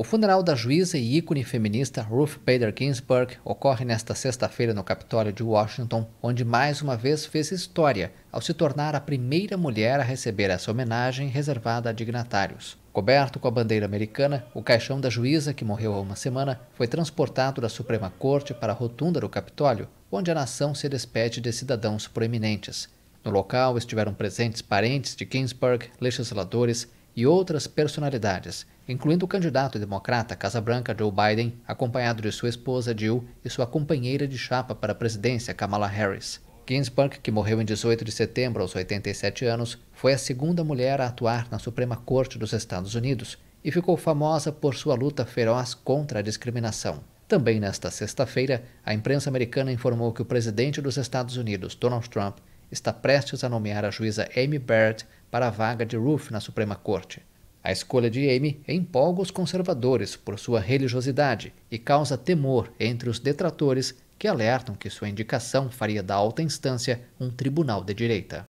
O funeral da juíza e ícone feminista Ruth Bader Ginsburg ocorre nesta sexta-feira no Capitólio de Washington, onde mais uma vez fez história ao se tornar a primeira mulher a receber essa homenagem reservada a dignatários. Coberto com a bandeira americana, o caixão da juíza, que morreu há uma semana, foi transportado da Suprema Corte para a rotunda do Capitólio, onde a nação se despede de cidadãos proeminentes. No local estiveram presentes parentes de Ginsburg, legisladores, e outras personalidades, incluindo o candidato democrata Casa Branca Joe Biden, acompanhado de sua esposa Jill e sua companheira de chapa para a presidência Kamala Harris. Ginsburg, que morreu em 18 de setembro aos 87 anos, foi a segunda mulher a atuar na Suprema Corte dos Estados Unidos e ficou famosa por sua luta feroz contra a discriminação. Também nesta sexta-feira, a imprensa americana informou que o presidente dos Estados Unidos, Donald Trump, está prestes a nomear a juíza Amy Barrett para a vaga de Ruth na Suprema Corte. A escolha de Amy empolga os conservadores por sua religiosidade e causa temor entre os detratores que alertam que sua indicação faria da alta instância um tribunal de direita.